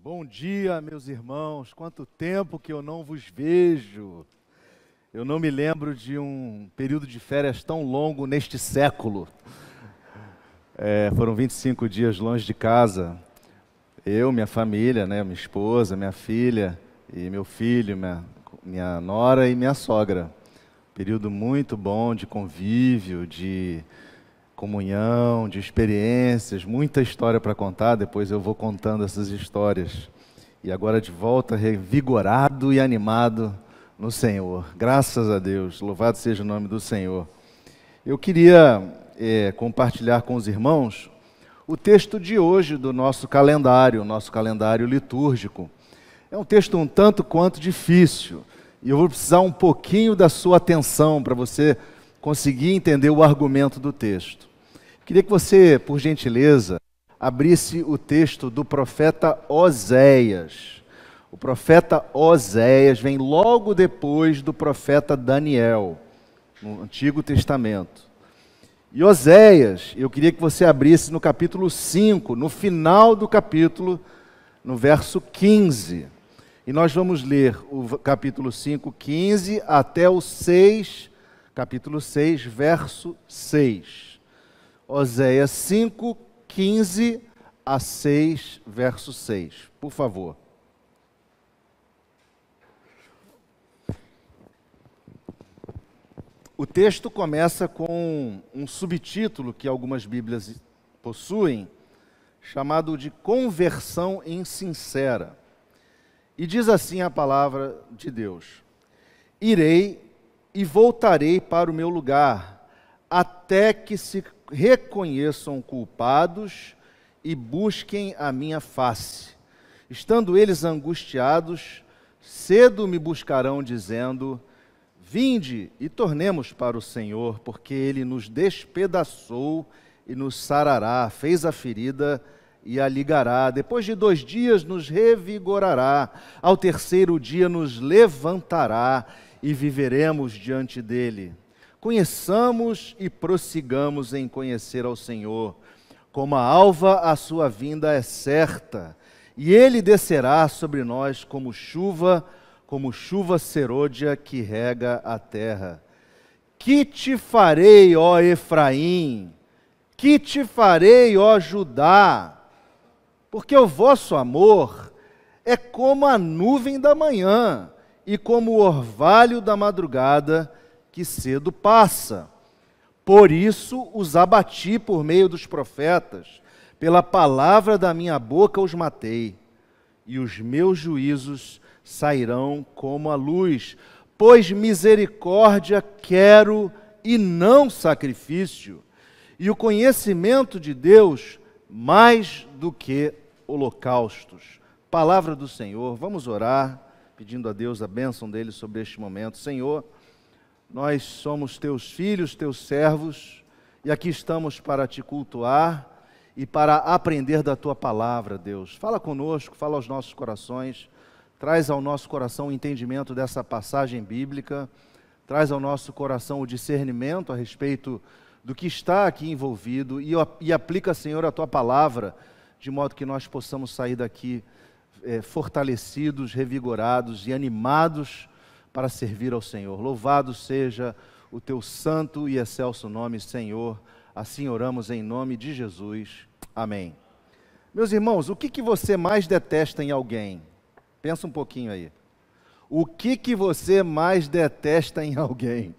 Bom dia, meus irmãos. Quanto tempo que eu não vos vejo. Eu não me lembro de um período de férias tão longo neste século. É, foram 25 dias longe de casa. Eu, minha família, né, minha esposa, minha filha e meu filho, minha, minha nora e minha sogra. Período muito bom de convívio, de comunhão, de experiências, muita história para contar. Depois eu vou contando essas histórias. E agora de volta, revigorado e animado no Senhor. Graças a Deus, louvado seja o nome do Senhor. Eu queria é, compartilhar com os irmãos o texto de hoje do nosso calendário, nosso calendário litúrgico. É um texto um tanto quanto difícil. E eu vou precisar um pouquinho da sua atenção para você conseguir entender o argumento do texto. Queria que você, por gentileza, abrisse o texto do profeta Oséias. O profeta Oséias vem logo depois do profeta Daniel, no Antigo Testamento. E Oséias, eu queria que você abrisse no capítulo 5, no final do capítulo, no verso 15. E nós vamos ler o capítulo 5, 15 até o 6, capítulo 6, verso 6. Oséias 5, 15 a 6, verso 6. Por favor. O texto começa com um subtítulo que algumas Bíblias possuem, chamado de Conversão Insincera. E diz assim a palavra de Deus: Irei e voltarei para o meu lugar, até que se reconheçam culpados e busquem a minha face. Estando eles angustiados, cedo me buscarão, dizendo: Vinde e tornemos para o Senhor, porque ele nos despedaçou e nos sarará, fez a ferida e a ligará. Depois de dois dias nos revigorará, ao terceiro dia nos levantará e viveremos diante dele. Conheçamos e prossigamos em conhecer ao Senhor. Como a alva, a sua vinda é certa, e ele descerá sobre nós como chuva, como chuva serôdia que rega a terra. Que te farei, ó Efraim? Que te farei, ó Judá? Porque o vosso amor é como a nuvem da manhã e como o orvalho da madrugada que cedo passa. Por isso os abati por meio dos profetas, pela palavra da minha boca os matei, e os meus juízos sairão como a luz, pois misericórdia quero e não sacrifício, e o conhecimento de Deus mais do que holocaustos. Palavra do Senhor, vamos orar, pedindo a Deus a bênção dele sobre este momento. Senhor, nós somos teus filhos, teus servos, e aqui estamos para te cultuar e para aprender da tua palavra, Deus. Fala conosco, fala aos nossos corações, traz ao nosso coração o entendimento dessa passagem bíblica, traz ao nosso coração o discernimento a respeito do que está aqui envolvido e, e aplica, Senhor, a tua palavra, de modo que nós possamos sair daqui é, fortalecidos, revigorados e animados para servir ao Senhor. Louvado seja o teu santo e excelso nome, Senhor. Assim oramos em nome de Jesus. Amém. Meus irmãos, o que, que você mais detesta em alguém? Pensa um pouquinho aí. O que, que você mais detesta em alguém?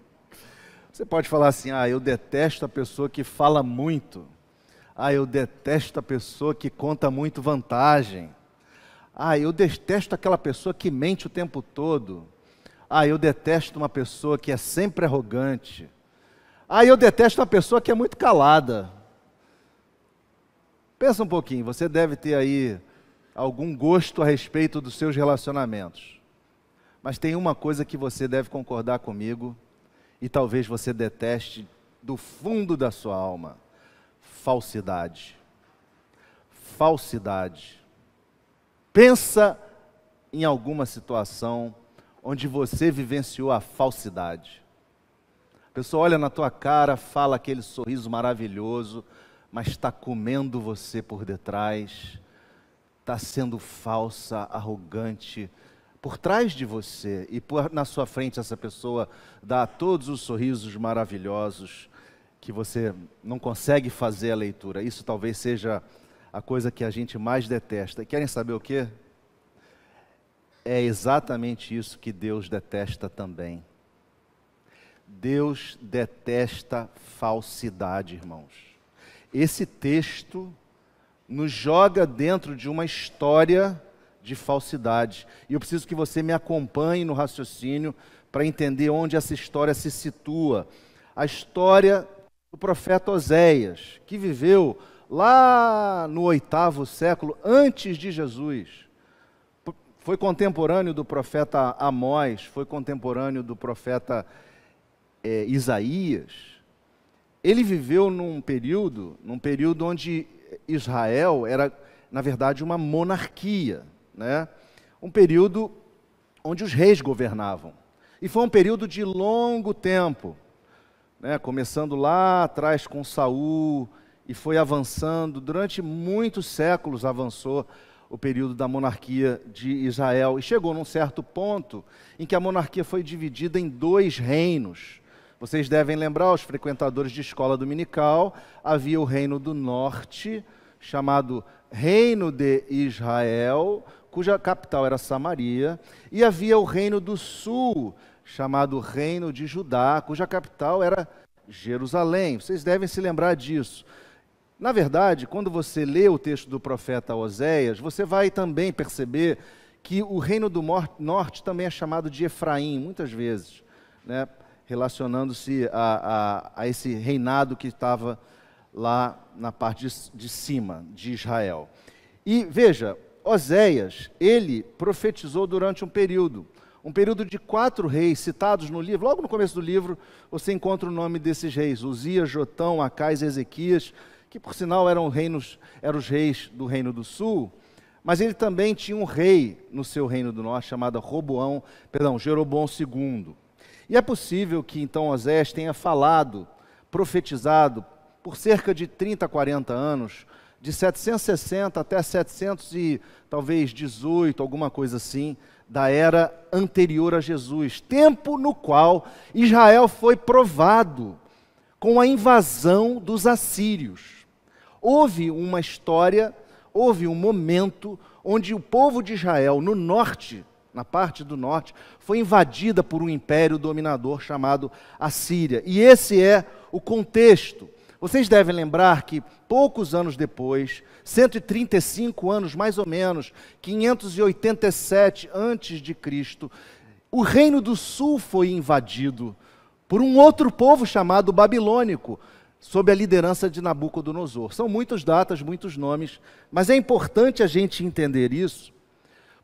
Você pode falar assim: ah, eu detesto a pessoa que fala muito. Ah, eu detesto a pessoa que conta muito vantagem. Ah, eu detesto aquela pessoa que mente o tempo todo. Ah, eu detesto uma pessoa que é sempre arrogante. Ah, eu detesto uma pessoa que é muito calada. Pensa um pouquinho, você deve ter aí algum gosto a respeito dos seus relacionamentos. Mas tem uma coisa que você deve concordar comigo, e talvez você deteste do fundo da sua alma: falsidade. Falsidade. Pensa em alguma situação onde você vivenciou a falsidade. A pessoa olha na tua cara, fala aquele sorriso maravilhoso, mas está comendo você por detrás, está sendo falsa, arrogante. Por trás de você e por, na sua frente, essa pessoa dá todos os sorrisos maravilhosos que você não consegue fazer a leitura. Isso talvez seja a coisa que a gente mais detesta. Querem saber o quê? É exatamente isso que Deus detesta também. Deus detesta falsidade, irmãos. Esse texto nos joga dentro de uma história de falsidade. E eu preciso que você me acompanhe no raciocínio para entender onde essa história se situa. A história do profeta Oséias, que viveu lá no oitavo século antes de Jesus. Foi contemporâneo do profeta Amós, foi contemporâneo do profeta é, Isaías. Ele viveu num período, num período onde Israel era, na verdade, uma monarquia, né? Um período onde os reis governavam. E foi um período de longo tempo, né? começando lá atrás com Saul e foi avançando durante muitos séculos avançou o período da monarquia de Israel. E chegou num certo ponto em que a monarquia foi dividida em dois reinos. Vocês devem lembrar, os frequentadores de escola dominical, havia o reino do norte, chamado Reino de Israel, cuja capital era Samaria, e havia o reino do sul, chamado Reino de Judá, cuja capital era Jerusalém. Vocês devem se lembrar disso. Na verdade, quando você lê o texto do profeta Oséias, você vai também perceber que o reino do norte também é chamado de Efraim, muitas vezes, né? relacionando-se a, a, a, esse reinado que estava lá na parte de, cima de Israel. E veja, Oséias, ele profetizou durante um período, um período de quatro reis citados no livro. Logo no começo do livro, você encontra o nome desses reis: Uzias, Jotão, Acais, Ezequias que por sinal eram reinos, eram os reis do reino do sul, mas ele também tinha um rei no seu reino do norte chamado Roboão, perdão, Jeroboão II. E é possível que então Osés tenha falado, profetizado por cerca de 30, 40 anos, de 760 até 700 e talvez 18, alguma coisa assim, da era anterior a Jesus, tempo no qual Israel foi provado com a invasão dos assírios. Houve uma história, houve um momento onde o povo de Israel, no norte, na parte do norte, foi invadida por um império dominador chamado Assíria. E esse é o contexto. Vocês devem lembrar que poucos anos depois, 135 anos mais ou menos, 587 antes de Cristo, o reino do sul foi invadido por um outro povo chamado babilônico sob a liderança de Nabucodonosor. São muitas datas, muitos nomes, mas é importante a gente entender isso,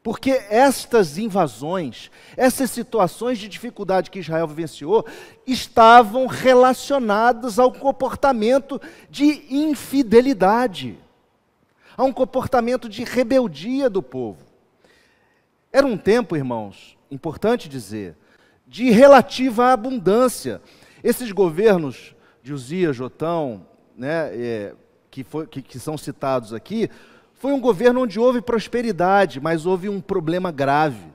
porque estas invasões, essas situações de dificuldade que Israel vivenciou, estavam relacionadas ao comportamento de infidelidade, a um comportamento de rebeldia do povo. Era um tempo, irmãos, importante dizer, de relativa abundância. Esses governos Josias, Jotão, né, é, que, foi, que, que são citados aqui, foi um governo onde houve prosperidade, mas houve um problema grave.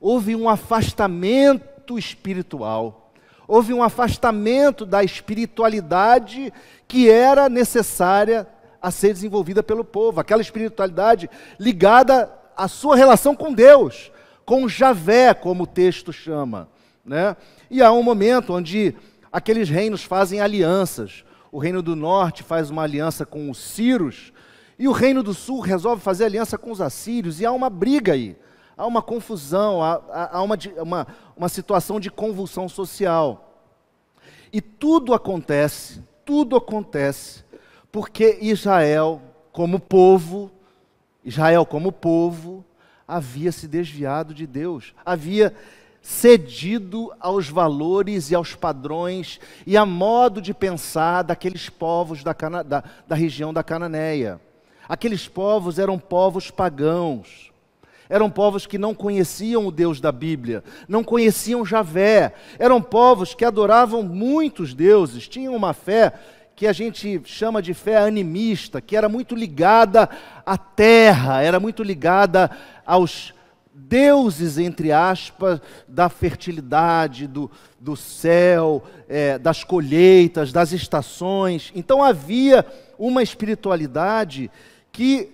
Houve um afastamento espiritual. Houve um afastamento da espiritualidade que era necessária a ser desenvolvida pelo povo. Aquela espiritualidade ligada à sua relação com Deus, com Javé, como o texto chama. Né? E há um momento onde Aqueles reinos fazem alianças. O reino do norte faz uma aliança com os Círios, e o reino do sul resolve fazer aliança com os assírios, e há uma briga aí, há uma confusão, há, há, uma, uma, uma situação de convulsão social. E tudo acontece, tudo acontece, porque Israel, como povo, Israel, como povo, havia se desviado de Deus, havia cedido aos valores e aos padrões e a modo de pensar daqueles povos da, Cana, da, da região da Cananeia. Aqueles povos eram povos pagãos. Eram povos que não conheciam o Deus da Bíblia, não conheciam Javé. Eram povos que adoravam muitos deuses, tinham uma fé que a gente chama de fé animista, que era muito ligada à terra, era muito ligada aos deuses, entre aspas, da fertilidade, do, do céu, é, das colheitas, das estações. Então havia uma espiritualidade que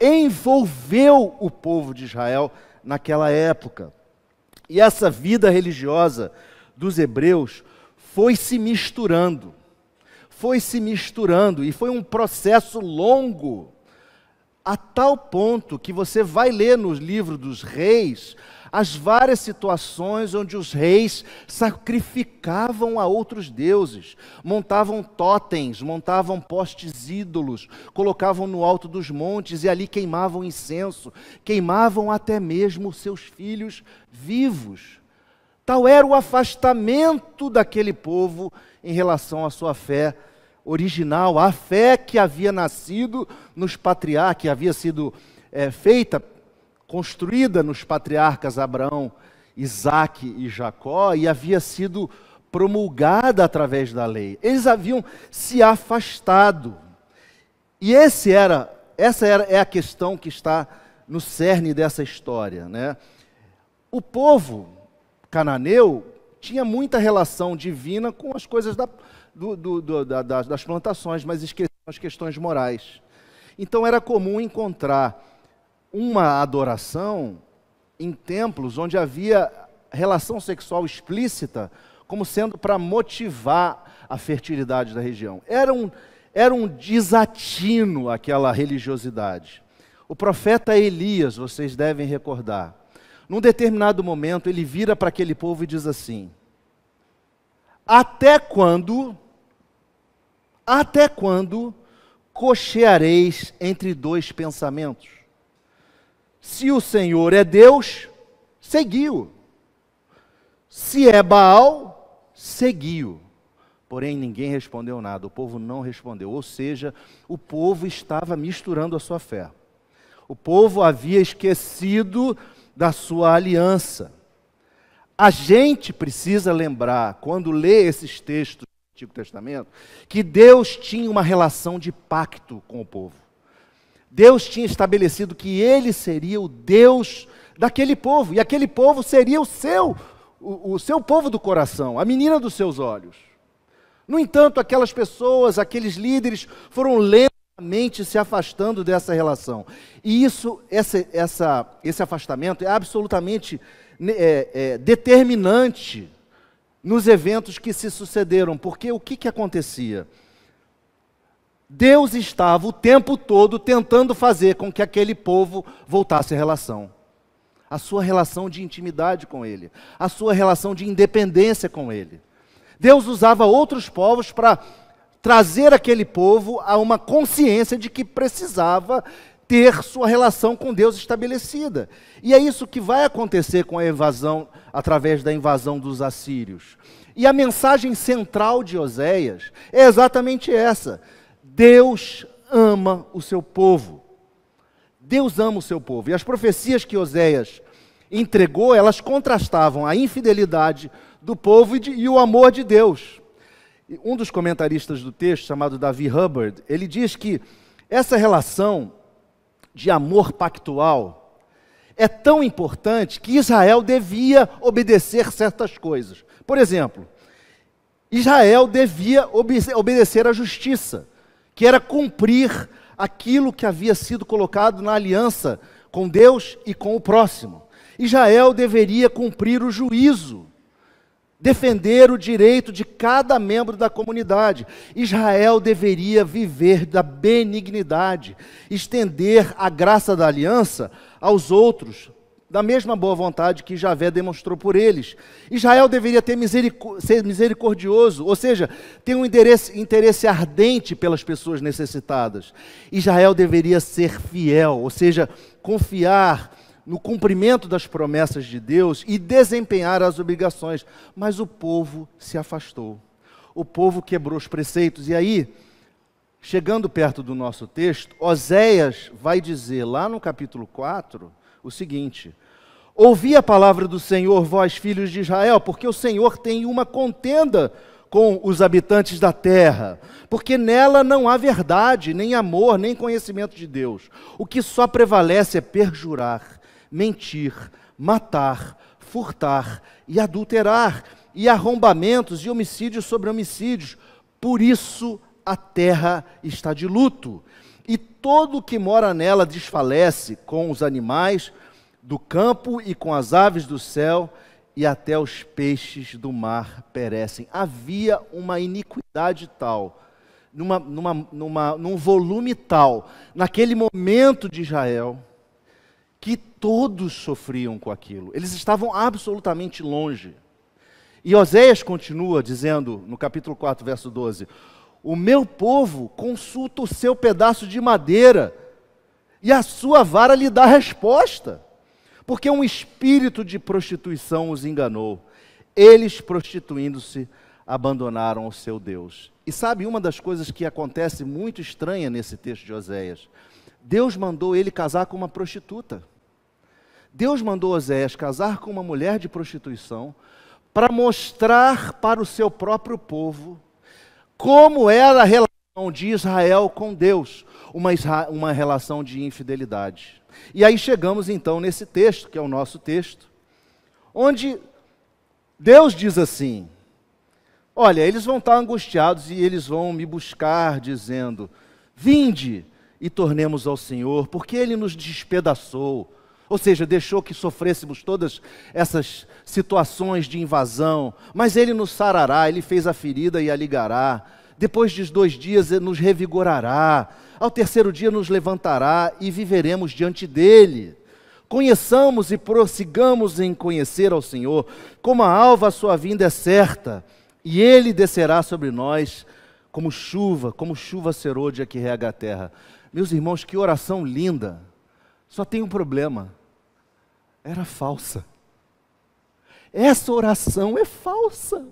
envolveu o povo de Israel naquela época. E essa vida religiosa dos hebreus foi se misturando, foi se misturando, e foi um processo longo a tal ponto que você vai ler no livro dos reis as várias situações onde os reis sacrificavam a outros deuses, montavam totens, montavam postes ídolos, colocavam no alto dos montes e ali queimavam incenso, queimavam até mesmo seus filhos vivos. Tal era o afastamento daquele povo em relação à sua fé original, a fé que havia nascido nos patriarcas, que havia sido é, feita, construída nos patriarcas Abraão, Isaac e Jacó, e havia sido promulgada através da lei. Eles haviam se afastado. E esse era, essa era, é a questão que está no cerne dessa história. Né? O povo cananeu tinha muita relação divina com as coisas da, do, do, do, da, das plantações, mas esqueciam as questões morais. Então era comum encontrar uma adoração em templos onde havia relação sexual explícita como sendo para motivar a fertilidade da região. Era um, era um desatino aquela religiosidade. O profeta Elias, vocês devem recordar, num determinado momento ele vira para aquele povo e diz assim: até quando, até quando cocheareis entre dois pensamentos? Se o Senhor é Deus, seguiu. Se é Baal, seguiu. Porém, ninguém respondeu nada, o povo não respondeu. Ou seja, o povo estava misturando a sua fé. O povo havia esquecido da sua aliança. A gente precisa lembrar, quando lê esses textos do Antigo Testamento, que Deus tinha uma relação de pacto com o povo. Deus tinha estabelecido que ele seria o Deus daquele povo, e aquele povo seria o seu, o, o seu povo do coração, a menina dos seus olhos. No entanto, aquelas pessoas, aqueles líderes, foram lentamente se afastando dessa relação. E isso, essa, essa, esse afastamento é absolutamente é, é, determinante nos eventos que se sucederam, porque o que, que acontecia? Deus estava o tempo todo tentando fazer com que aquele povo voltasse à relação. A sua relação de intimidade com Ele, a sua relação de independência com Ele. Deus usava outros povos para trazer aquele povo a uma consciência de que precisava ter sua relação com Deus estabelecida. E é isso que vai acontecer com a invasão, através da invasão dos assírios. E a mensagem central de Oséias é exatamente essa: Deus ama o seu povo. Deus ama o seu povo. E as profecias que Oséias entregou, elas contrastavam a infidelidade do povo e, de, e o amor de Deus. Um dos comentaristas do texto, chamado Davi Hubbard, ele diz que essa relação de amor pactual é tão importante que Israel devia obedecer certas coisas. Por exemplo, Israel devia obedecer à justiça, que era cumprir aquilo que havia sido colocado na aliança com Deus e com o próximo. Israel deveria cumprir o juízo, defender o direito de cada membro da comunidade. Israel deveria viver da benignidade, estender a graça da aliança aos outros, da mesma boa vontade que Javé demonstrou por eles. Israel deveria ter ser misericordioso, ou seja, ter um interesse, interesse ardente pelas pessoas necessitadas. Israel deveria ser fiel, ou seja, confiar no cumprimento das promessas de Deus e desempenhar as obrigações. Mas o povo se afastou. O povo quebrou os preceitos. E aí, chegando perto do nosso texto, Oséias vai dizer lá no capítulo 4 o seguinte: Ouvi a palavra do Senhor, vós filhos de Israel, porque o Senhor tem uma contenda com os habitantes da terra, porque nela não há verdade, nem amor, nem conhecimento de Deus. O que só prevalece é perjurar mentir, matar, furtar e adulterar, e arrombamentos e homicídios sobre homicídios. Por isso a terra está de luto, e todo o que mora nela desfalece com os animais do campo e com as aves do céu, e até os peixes do mar perecem. Havia uma iniquidade tal, numa, numa, numa, num volume tal, naquele momento de Israel que todos sofriam com aquilo. Eles estavam absolutamente longe. E Oséias continua dizendo no capítulo 4, verso 12: O meu povo consulta o seu pedaço de madeira, e a sua vara lhe dá resposta, porque um espírito de prostituição os enganou. Eles, prostituindo-se, abandonaram o seu Deus. E sabe uma das coisas que acontece muito estranha nesse texto de Oséias? Deus mandou ele casar com uma prostituta. Deus mandou Oséias casar com uma mulher de prostituição para mostrar para o seu próprio povo como era a relação de Israel com Deus, uma, uma relação de infidelidade. E aí chegamos então nesse texto, que é o nosso texto, onde Deus diz assim: Olha, eles vão estar angustiados e eles vão me buscar, dizendo: Vinde e tornemos ao Senhor, porque ele nos despedaçou ou seja, deixou que sofrêssemos todas essas situações de invasão, mas ele nos sarará, ele fez a ferida e a ligará. Depois de dois dias nos revigorará, ao terceiro dia nos levantará e viveremos diante dele. Conheçamos e prossigamos em conhecer ao Senhor, como a alva a sua vinda é certa, e ele descerá sobre nós como chuva, como chuva serôdia que rega a terra. Meus irmãos, que oração linda! Só tem um problema era falsa. Essa oração é falsa.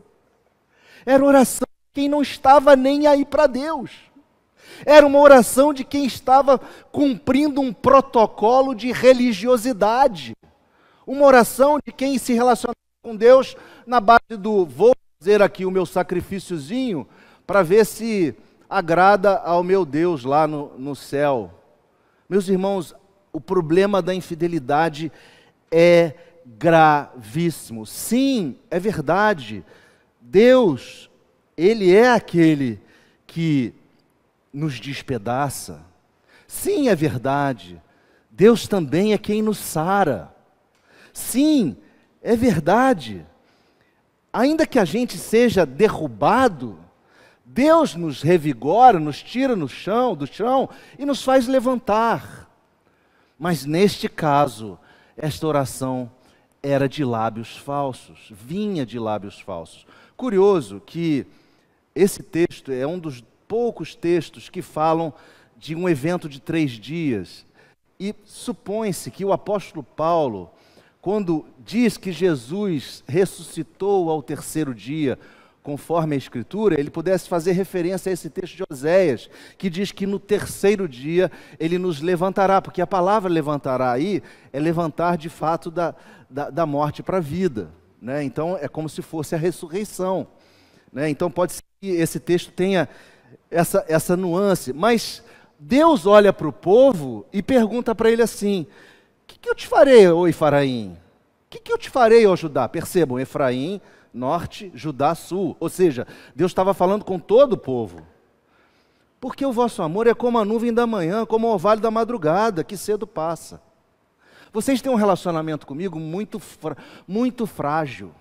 Era oração de quem não estava nem aí para Deus. Era uma oração de quem estava cumprindo um protocolo de religiosidade. Uma oração de quem se relacionava com Deus na base do vou fazer aqui o meu sacrifíciozinho para ver se agrada ao meu Deus lá no, no céu. Meus irmãos, o problema da infidelidade é é gravíssimo. Sim, é verdade. Deus, Ele é aquele que nos despedaça. Sim, é verdade. Deus também é quem nos sara. Sim, é verdade. Ainda que a gente seja derrubado, Deus nos revigora, nos tira no chão, do chão e nos faz levantar. Mas neste caso, esta oração era de lábios falsos, vinha de lábios falsos. Curioso que esse texto é um dos poucos textos que falam de um evento de três dias. E supõe-se que o apóstolo Paulo, quando diz que Jesus ressuscitou ao terceiro dia, conforme a Escritura, ele pudesse fazer referência a esse texto de Oséias, que diz que no terceiro dia ele nos levantará, porque a palavra levantará aí é levantar de fato da, da, da morte para a vida. Né? Então é como se fosse a ressurreição. Né? Então pode ser que esse texto tenha essa, essa nuance, mas Deus olha para o povo e pergunta para ele assim: O que, que, eu te farei, ô Efraim? O que, que eu te farei, ô Judá? Percebam, Efraim norte, Judá sul. Ou seja, Deus estava falando com todo o povo. Porque o vosso amor é como a nuvem da manhã, como o orvalho da madrugada, que cedo passa. Vocês têm um relacionamento comigo muito, muito frágil,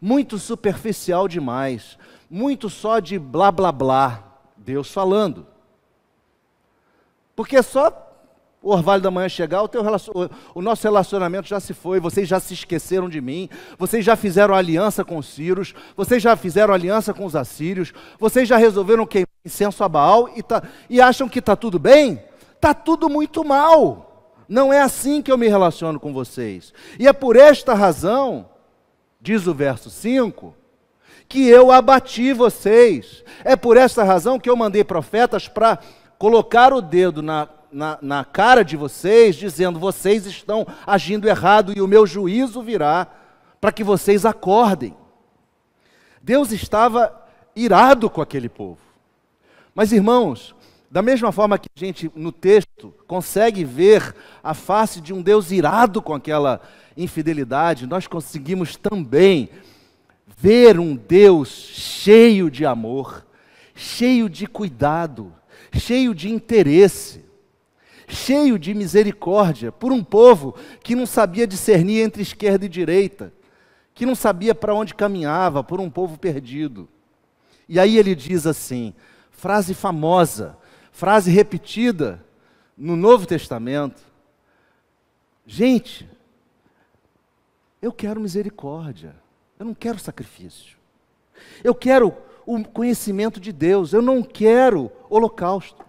muito superficial demais, muito só de blá blá blá, Deus falando. Porque é só o orvalho da manhã chegar, o, teu, o nosso relacionamento já se foi, vocês já se esqueceram de mim, vocês já fizeram aliança com os sírios, vocês já fizeram aliança com os assírios, vocês já resolveram queimar incenso a Baal e, tá, e acham que está tudo bem? Está tudo muito mal. Não é assim que eu me relaciono com vocês. E é por esta razão, diz o verso 5, que eu abati vocês. É por esta razão que eu mandei profetas para colocar o dedo na na, na cara de vocês, dizendo: vocês estão agindo errado e o meu juízo virá para que vocês acordem. Deus estava irado com aquele povo. Mas, irmãos, da mesma forma que a gente no texto consegue ver a face de um Deus irado com aquela infidelidade, nós conseguimos também ver um Deus cheio de amor, cheio de cuidado, cheio de interesse cheio de misericórdia, por um povo que não sabia discernir entre esquerda e direita, que não sabia para onde caminhava, por um povo perdido. E aí ele diz assim, frase famosa, frase repetida no Novo Testamento: Gente, eu quero misericórdia, eu não quero sacrifício, eu quero o conhecimento de Deus, eu não quero holocausto.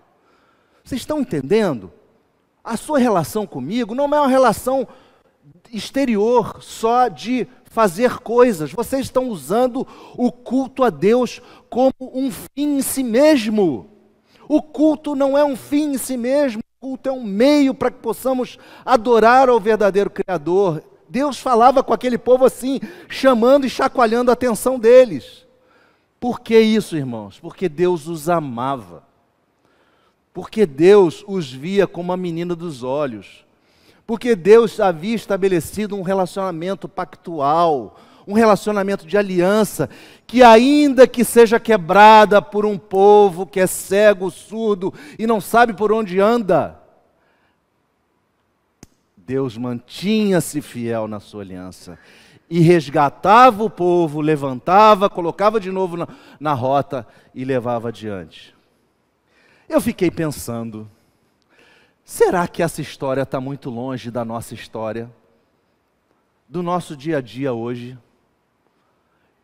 Vocês estão entendendo a sua relação comigo não é uma relação exterior, só de fazer coisas. Vocês estão usando o culto a Deus como um fim em si mesmo. O culto não é um fim em si mesmo, o culto é um meio para que possamos adorar ao verdadeiro Criador. Deus falava com aquele povo assim, chamando e chacoalhando a atenção deles. Por que isso, irmãos? Porque Deus os amava. Porque Deus os via como a menina dos olhos. Porque Deus havia estabelecido um relacionamento pactual, um relacionamento de aliança, que ainda que seja quebrada por um povo que é cego, surdo e não sabe por onde anda, Deus mantinha-se fiel na sua aliança e resgatava o povo, levantava, colocava de novo na, na rota e levava adiante. Eu fiquei pensando, será que essa história está muito longe da nossa história, do nosso dia a dia hoje?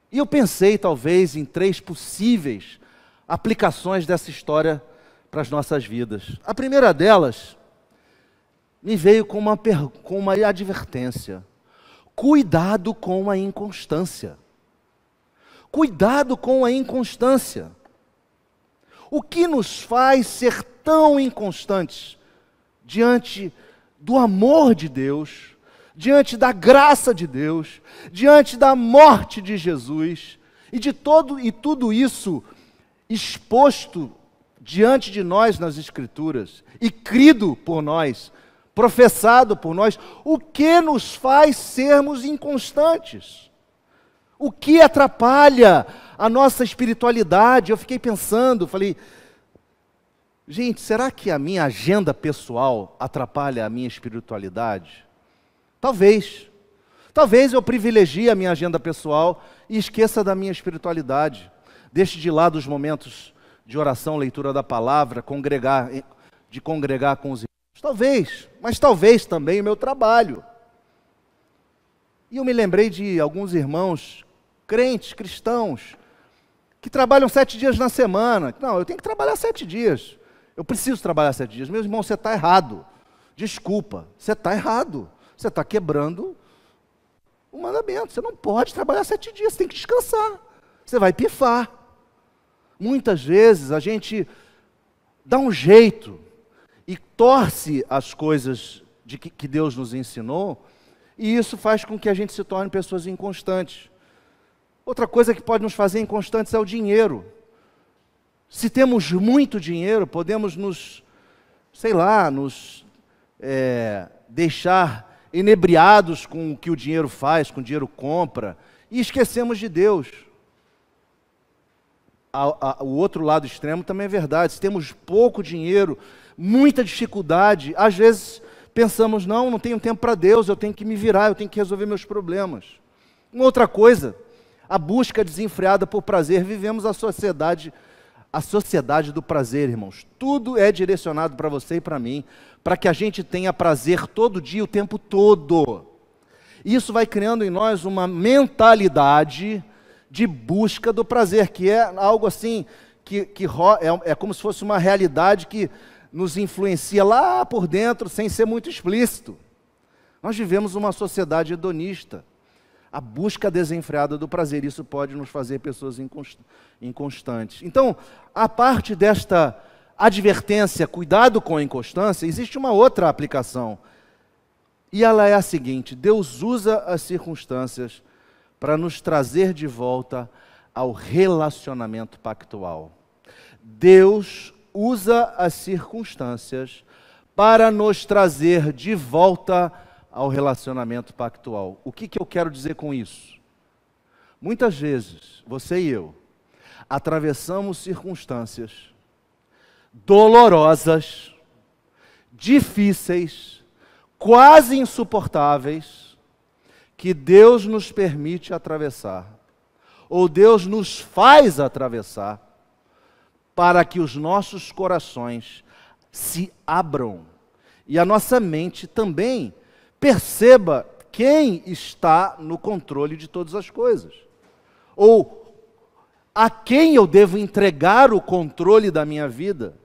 E eu pensei, talvez, em três possíveis aplicações dessa história para as nossas vidas. A primeira delas me veio com uma, com uma advertência: cuidado com a inconstância. Cuidado com a inconstância. O que nos faz ser tão inconstantes diante do amor de Deus, diante da graça de Deus, diante da morte de Jesus e de todo e tudo isso exposto diante de nós nas escrituras e crido por nós, professado por nós, o que nos faz sermos inconstantes? O que atrapalha a nossa espiritualidade. Eu fiquei pensando, falei, gente, será que a minha agenda pessoal atrapalha a minha espiritualidade? Talvez. Talvez eu privilegie a minha agenda pessoal e esqueça da minha espiritualidade. Deixe de lado os momentos de oração, leitura da palavra, congregar, eh, de congregar com os irmãos. Talvez, mas talvez também o meu trabalho. E eu me lembrei de alguns irmãos crentes, cristãos, que trabalham sete dias na semana. Não, eu tenho que trabalhar sete dias. Eu preciso trabalhar sete dias. Meu irmão, você está errado. Desculpa, você está errado. Você está quebrando o mandamento. Você não pode trabalhar sete dias, você tem que descansar. Você vai pifar. Muitas vezes a gente dá um jeito e torce as coisas de que, que Deus nos ensinou, e isso faz com que a gente se torne pessoas inconstantes. Outra coisa que pode nos fazer inconstantes é o dinheiro. Se temos muito dinheiro, podemos nos, sei lá, nos é, deixar inebriados com o que o dinheiro faz, com o dinheiro compra, e esquecemos de Deus. o outro lado extremo também é verdade. Se temos pouco dinheiro, muita dificuldade, às vezes pensamos, não, não tenho tempo para Deus, eu tenho que me virar, eu tenho que resolver meus problemas. Uma outra coisa a busca desenfreada por prazer. Vivemos a sociedade, a sociedade do prazer, irmãos. Tudo é direcionado para você e para mim, para que a gente tenha prazer todo dia, o tempo todo. Isso vai criando em nós uma mentalidade de busca do prazer, que é algo assim que, que é, é como se fosse uma realidade que nos influencia lá por dentro, sem ser muito explícito. Nós vivemos uma sociedade hedonista a busca desenfreada do prazer. Isso pode nos fazer pessoas inconstantes. Então, a parte desta advertência, cuidado com a inconstância, existe uma outra aplicação. E ela é a seguinte: Deus usa as circunstâncias para nos trazer de volta ao relacionamento pactual. Deus usa as circunstâncias para nos trazer de volta ao ao relacionamento pactual. O que, que eu quero dizer com isso? Muitas vezes, você e eu atravessamos circunstâncias dolorosas, difíceis, quase insuportáveis, que Deus nos permite atravessar, ou Deus nos faz atravessar, para que os nossos corações se abram e a nossa mente também Perceba quem está no controle de todas as coisas. Ou a quem eu devo entregar o controle da minha vida.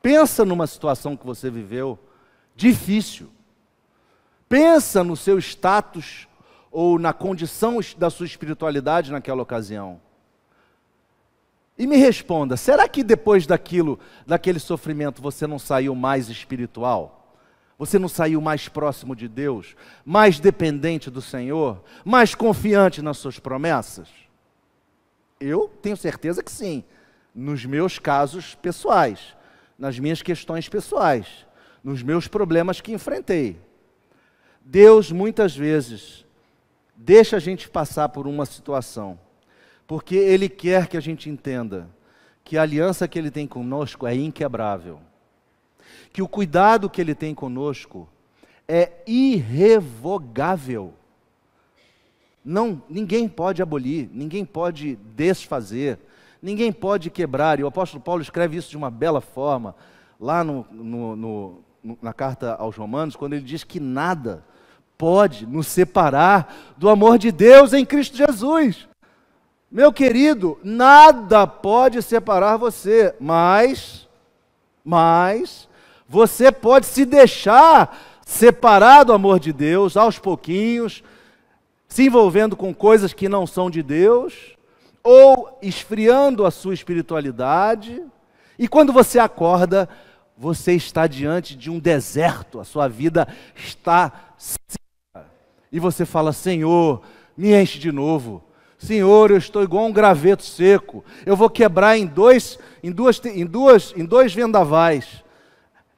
Pensa numa situação que você viveu difícil. Pensa no seu status ou na condição da sua espiritualidade naquela ocasião. E me responda, será que depois daquilo, daquele sofrimento, você não saiu mais espiritual? Você não saiu mais próximo de Deus, mais dependente do Senhor, mais confiante nas suas promessas? Eu tenho certeza que sim, nos meus casos pessoais, nas minhas questões pessoais, nos meus problemas que enfrentei. Deus muitas vezes deixa a gente passar por uma situação, porque Ele quer que a gente entenda que a aliança que Ele tem conosco é inquebrável que o cuidado que Ele tem conosco é irrevogável. Não, ninguém pode abolir, ninguém pode desfazer, ninguém pode quebrar. E o apóstolo Paulo escreve isso de uma bela forma lá no, no, no, na carta aos Romanos, quando ele diz que nada pode nos separar do amor de Deus em Cristo Jesus. Meu querido, nada pode separar você, mas, mas você pode se deixar separar do amor de Deus aos pouquinhos, se envolvendo com coisas que não são de Deus, ou esfriando a sua espiritualidade. E quando você acorda, você está diante de um deserto, a sua vida está seca. E você fala: Senhor, me enche de novo. Senhor, eu estou igual um graveto seco. Eu vou quebrar em dois, em duas, em duas, em dois vendavais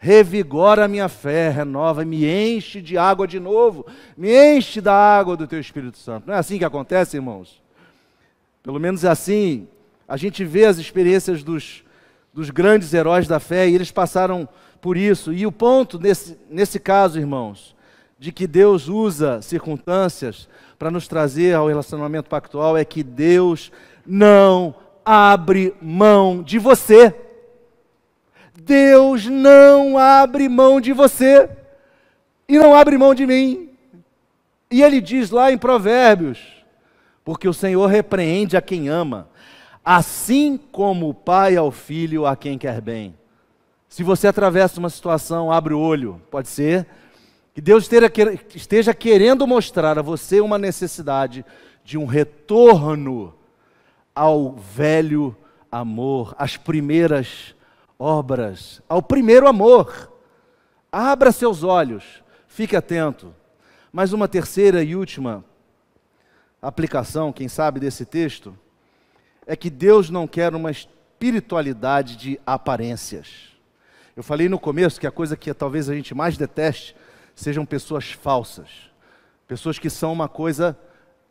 revigora a minha fé, renova, me enche de água de novo, me enche da água do teu Espírito Santo. Não é assim que acontece, irmãos? Pelo menos é assim. A gente vê as experiências dos, dos grandes heróis da fé e eles passaram por isso. E o ponto, nesse, nesse caso, irmãos, de que Deus usa circunstâncias para nos trazer ao relacionamento pactual é que Deus não abre mão de você. Deus não abre mão de você e não abre mão de mim. E ele diz lá em Provérbios: Porque o Senhor repreende a quem ama, assim como o pai ao filho a quem quer bem. Se você atravessa uma situação, abre o olho, pode ser que Deus esteja querendo mostrar a você uma necessidade de um retorno ao velho amor, às primeiras obras, ao primeiro amor. Abra seus olhos, fique atento. Mas uma terceira e última aplicação, quem sabe, desse texto, é que Deus não quer uma espiritualidade de aparências. Eu falei no começo que a coisa que talvez a gente mais deteste sejam pessoas falsas, pessoas que são uma coisa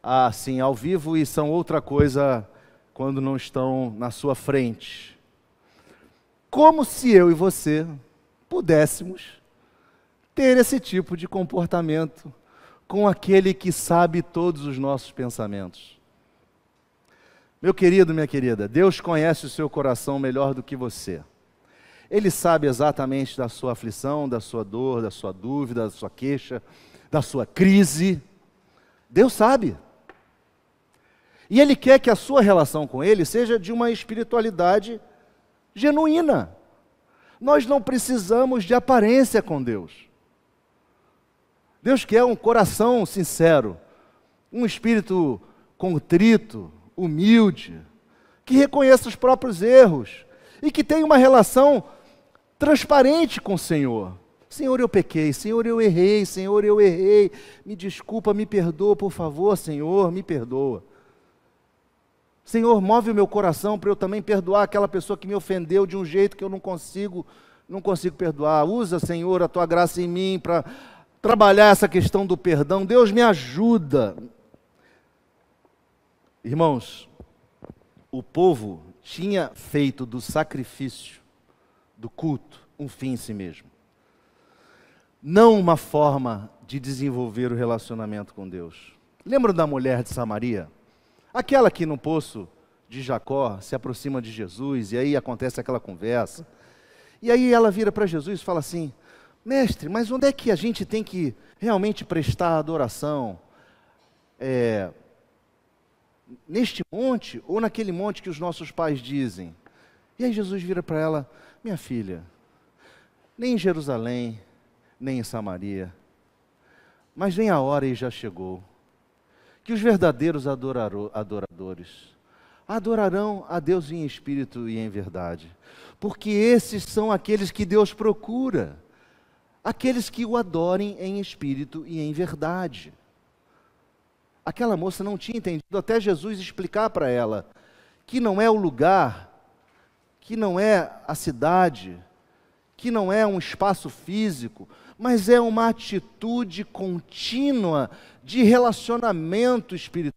assim ao vivo e são outra coisa quando não estão na sua frente. Como se eu e você pudéssemos ter esse tipo de comportamento com aquele que sabe todos os nossos pensamentos. Meu querido, minha querida, Deus conhece o seu coração melhor do que você. Ele sabe exatamente da sua aflição, da sua dor, da sua dúvida, da sua queixa, da sua crise. Deus sabe. E Ele quer que a sua relação com Ele seja de uma espiritualidade genuína. Nós não precisamos de aparência com Deus. Deus quer um coração sincero, um espírito contrito, humilde, que reconheça os próprios erros e que tenha uma relação transparente com o Senhor. Senhor, eu pequei, Senhor, eu errei, Senhor, eu errei. Me desculpa, me perdoa, por favor, Senhor, me perdoa. Senhor, move o meu coração para eu também perdoar aquela pessoa que me ofendeu de um jeito que eu não consigo, não consigo perdoar. Usa, Senhor, a tua graça em mim para trabalhar essa questão do perdão. Deus me ajuda. Irmãos, o povo tinha feito do sacrifício, do culto, um fim em si mesmo. Não uma forma de desenvolver o relacionamento com Deus. Lembra da mulher de Samaria? Aquela que no poço de Jacó se aproxima de Jesus e aí acontece aquela conversa. E aí ela vira para Jesus e fala assim: Mestre, mas onde é que a gente tem que realmente prestar adoração? É, neste monte ou naquele monte que os nossos pais dizem? E aí Jesus vira para ela: Minha filha, nem em Jerusalém, nem em Samaria, mas nem a hora e já chegou que os verdadeiros adoradores adorarão a Deus em espírito e em verdade, porque esses são aqueles que Deus procura, aqueles que o adorem em espírito e em verdade. Aquela moça não tinha entendido até Jesus explicar para ela que não é o lugar, que não é a cidade, que não é um espaço físico, mas é uma atitude contínua de relacionamento espiritual.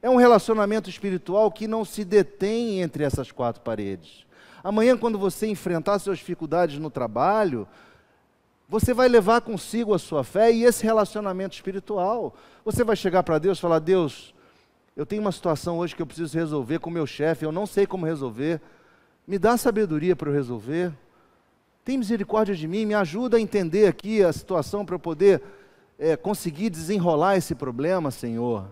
É um relacionamento espiritual que não se detém entre essas quatro paredes. Amanhã, quando você enfrentar suas dificuldades no trabalho, você vai levar consigo a sua fé e esse relacionamento espiritual. Você vai chegar para Deus e falar: Deus, eu tenho uma situação hoje que eu preciso resolver com meu chefe, eu não sei como resolver. Me dá sabedoria para eu resolver. Tem misericórdia de mim, me ajuda a entender aqui a situação para eu poder é, conseguir desenrolar esse problema, Senhor.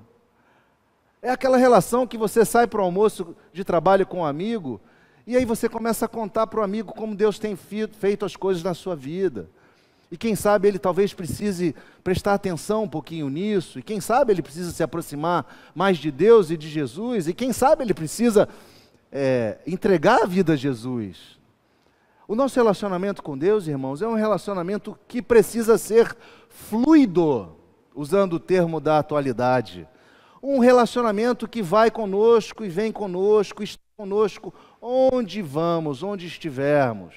É aquela relação que você sai para o almoço de trabalho com um amigo, e aí você começa a contar para o amigo como Deus tem feito as coisas na sua vida. E quem sabe ele talvez precise prestar atenção um pouquinho nisso, e quem sabe ele precisa se aproximar mais de Deus e de Jesus, e quem sabe ele precisa é, entregar a vida a Jesus. O nosso relacionamento com Deus, irmãos, é um relacionamento que precisa ser fluido, usando o termo da atualidade. Um relacionamento que vai conosco e vem conosco, está conosco onde vamos, onde estivermos.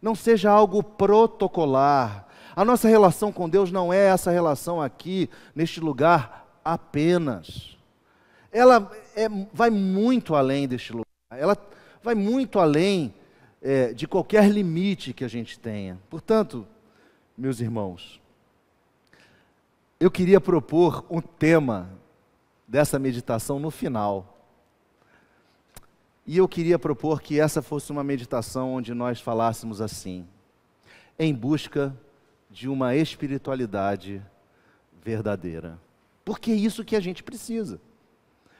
Não seja algo protocolar. A nossa relação com Deus não é essa relação aqui, neste lugar apenas. Ela é, vai muito além deste lugar. Ela vai muito além é, de qualquer limite que a gente tenha. Portanto, meus irmãos, eu queria propor um tema dessa meditação no final. E eu queria propor que essa fosse uma meditação onde nós falássemos assim, em busca de uma espiritualidade verdadeira. Porque é isso que a gente precisa.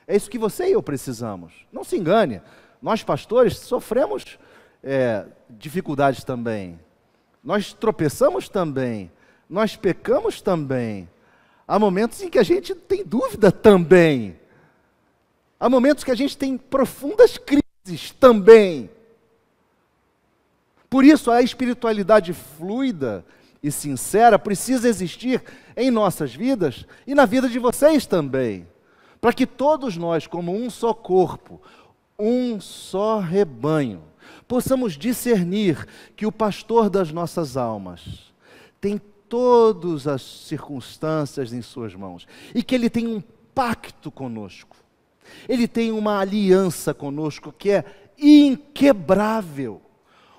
É isso que você e eu precisamos. Não se engane, nós pastores sofremos é, dificuldades também. Nós tropeçamos também. Nós pecamos também. Há momentos em que a gente tem dúvida também. Há momentos que a gente tem profundas crises também. Por isso, a espiritualidade fluida e sincera precisa existir em nossas vidas e na vida de vocês também. Para que todos nós, como um só corpo, um só rebanho, possamos discernir que o pastor das nossas almas tem todas as circunstâncias em suas mãos e que ele tem um pacto conosco. Ele tem uma aliança conosco que é inquebrável,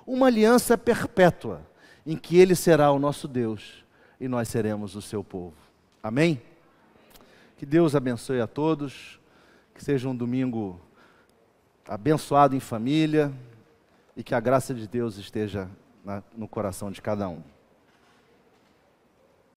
uma aliança perpétua, em que ele será o nosso Deus e nós seremos o seu povo. Amém? Que Deus abençoe a todos, que seja um domingo abençoado em família e que a graça de Deus esteja na, no coração de cada um.